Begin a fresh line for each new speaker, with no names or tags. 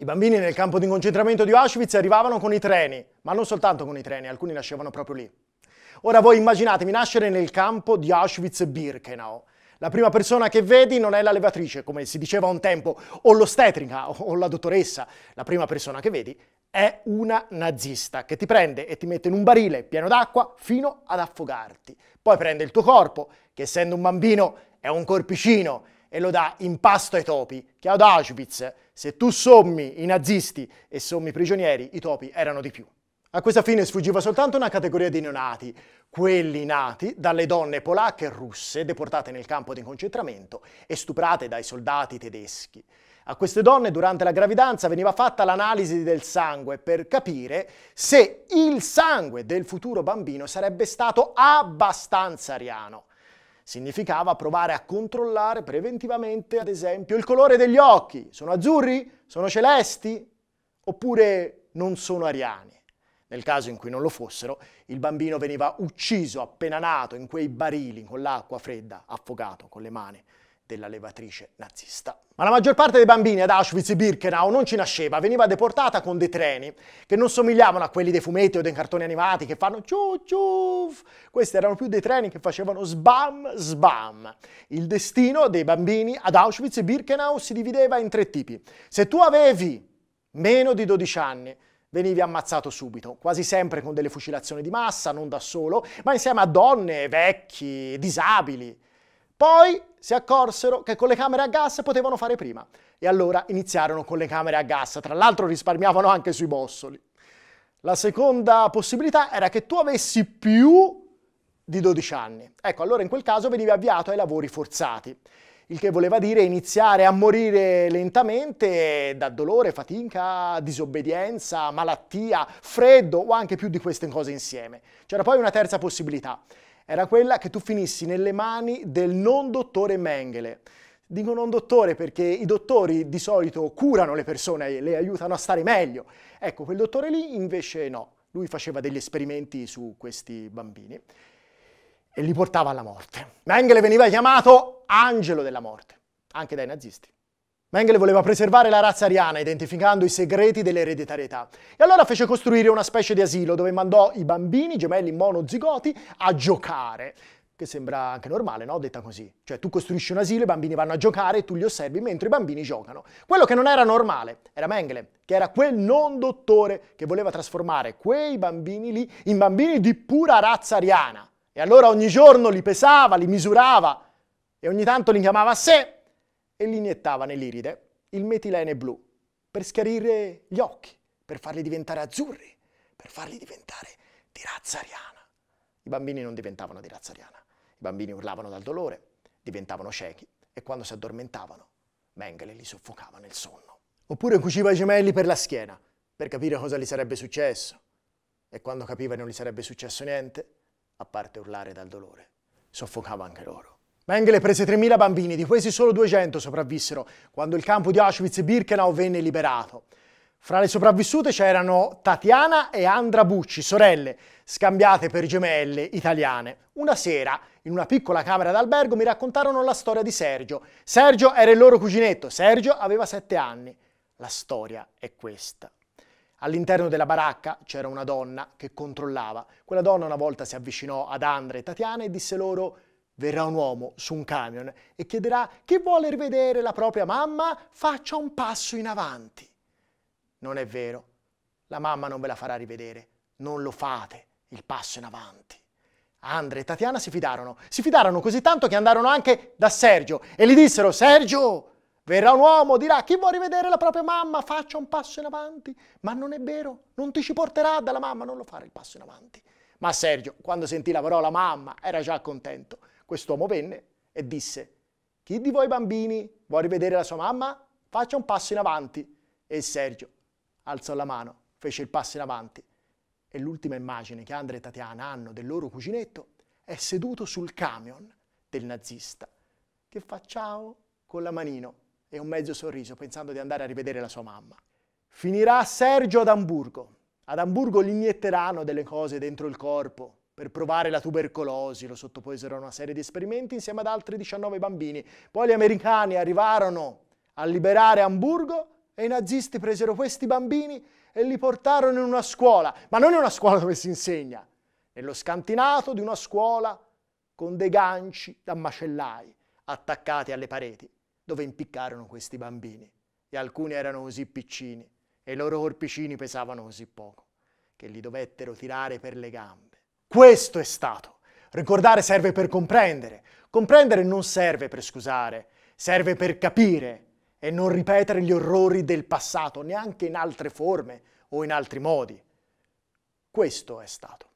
I bambini nel campo di concentramento di Auschwitz arrivavano con i treni, ma non soltanto con i treni, alcuni nascevano proprio lì. Ora voi immaginatevi nascere nel campo di Auschwitz-Birkenau. La prima persona che vedi non è la levatrice, come si diceva un tempo, o l'ostetrica o la dottoressa. La prima persona che vedi è una nazista che ti prende e ti mette in un barile pieno d'acqua fino ad affogarti. Poi prende il tuo corpo, che essendo un bambino è un corpicino, e lo dà in pasto ai topi, che ad Auschwitz, se tu sommi i nazisti e sommi i prigionieri, i topi erano di più. A questa fine sfuggiva soltanto una categoria di neonati, quelli nati dalle donne polacche e russe deportate nel campo di concentramento e stuprate dai soldati tedeschi. A queste donne durante la gravidanza veniva fatta l'analisi del sangue per capire se il sangue del futuro bambino sarebbe stato abbastanza ariano. Significava provare a controllare preventivamente, ad esempio, il colore degli occhi. Sono azzurri? Sono celesti? Oppure non sono ariani? Nel caso in cui non lo fossero, il bambino veniva ucciso appena nato in quei barili con l'acqua fredda, affogato con le mani della levatrice nazista. Ma la maggior parte dei bambini ad Auschwitz e Birkenau non ci nasceva, veniva deportata con dei treni che non somigliavano a quelli dei fumetti o dei cartoni animati che fanno ciu ciu. Questi erano più dei treni che facevano sbam sbam. Il destino dei bambini ad Auschwitz e Birkenau si divideva in tre tipi. Se tu avevi meno di 12 anni, venivi ammazzato subito, quasi sempre con delle fucilazioni di massa, non da solo, ma insieme a donne, vecchi, disabili. Poi si accorsero che con le camere a gas potevano fare prima e allora iniziarono con le camere a gas, tra l'altro risparmiavano anche sui bossoli. La seconda possibilità era che tu avessi più di 12 anni. Ecco, allora in quel caso venivi avviato ai lavori forzati, il che voleva dire iniziare a morire lentamente da dolore, fatica, disobbedienza, malattia, freddo o anche più di queste cose insieme. C'era poi una terza possibilità era quella che tu finissi nelle mani del non dottore Mengele. Dico non dottore perché i dottori di solito curano le persone, le aiutano a stare meglio. Ecco, quel dottore lì invece no, lui faceva degli esperimenti su questi bambini e li portava alla morte. Mengele veniva chiamato angelo della morte, anche dai nazisti. Mengele voleva preservare la razza ariana identificando i segreti dell'ereditarietà e allora fece costruire una specie di asilo dove mandò i bambini gemelli monozigoti a giocare. Che sembra anche normale, no? Detta così. Cioè tu costruisci un asilo, i bambini vanno a giocare e tu li osservi mentre i bambini giocano. Quello che non era normale era Mengele, che era quel non dottore che voleva trasformare quei bambini lì in bambini di pura razza ariana. E allora ogni giorno li pesava, li misurava e ogni tanto li chiamava a sé e gli iniettava nell'iride il metilene blu per schiarire gli occhi, per farli diventare azzurri, per farli diventare di razza ariana. I bambini non diventavano di razza ariana, i bambini urlavano dal dolore, diventavano ciechi e quando si addormentavano Mengele li soffocava nel sonno. Oppure cuciva i gemelli per la schiena per capire cosa gli sarebbe successo e quando capiva che non gli sarebbe successo niente, a parte urlare dal dolore, soffocava anche loro. Mengele prese 3.000 bambini, di questi solo 200 sopravvissero, quando il campo di Auschwitz-Birkenau venne liberato. Fra le sopravvissute c'erano Tatiana e Andra Bucci, sorelle, scambiate per gemelle italiane. Una sera, in una piccola camera d'albergo, mi raccontarono la storia di Sergio. Sergio era il loro cuginetto, Sergio aveva 7 anni. La storia è questa. All'interno della baracca c'era una donna che controllava. Quella donna una volta si avvicinò ad Andra e Tatiana e disse loro verrà un uomo su un camion e chiederà chi vuole rivedere la propria mamma faccia un passo in avanti. Non è vero, la mamma non ve la farà rivedere, non lo fate il passo in avanti. Andre e Tatiana si fidarono, si fidarono così tanto che andarono anche da Sergio e gli dissero Sergio, verrà un uomo, dirà chi vuole rivedere la propria mamma faccia un passo in avanti, ma non è vero, non ti ci porterà dalla mamma, non lo fare il passo in avanti. Ma Sergio, quando sentì la parola mamma, era già contento Quest'uomo venne e disse, chi di voi bambini vuole rivedere la sua mamma? Faccia un passo in avanti. E Sergio alzò la mano, fece il passo in avanti. E l'ultima immagine che Andrea e Tatiana hanno del loro cuginetto è seduto sul camion del nazista, che fa ciao con la manino e un mezzo sorriso pensando di andare a rivedere la sua mamma. Finirà Sergio ad Amburgo. Ad Amburgo gli inietteranno delle cose dentro il corpo, per provare la tubercolosi lo sottoposero a una serie di esperimenti insieme ad altri 19 bambini. Poi gli americani arrivarono a liberare Amburgo e i nazisti presero questi bambini e li portarono in una scuola, ma non in una scuola dove si insegna, nello scantinato di una scuola con dei ganci da macellai attaccati alle pareti, dove impiccarono questi bambini. E alcuni erano così piccini e i loro corpicini pesavano così poco che li dovettero tirare per le gambe. Questo è stato. Ricordare serve per comprendere. Comprendere non serve per scusare, serve per capire e non ripetere gli orrori del passato, neanche in altre forme o in altri modi. Questo è stato.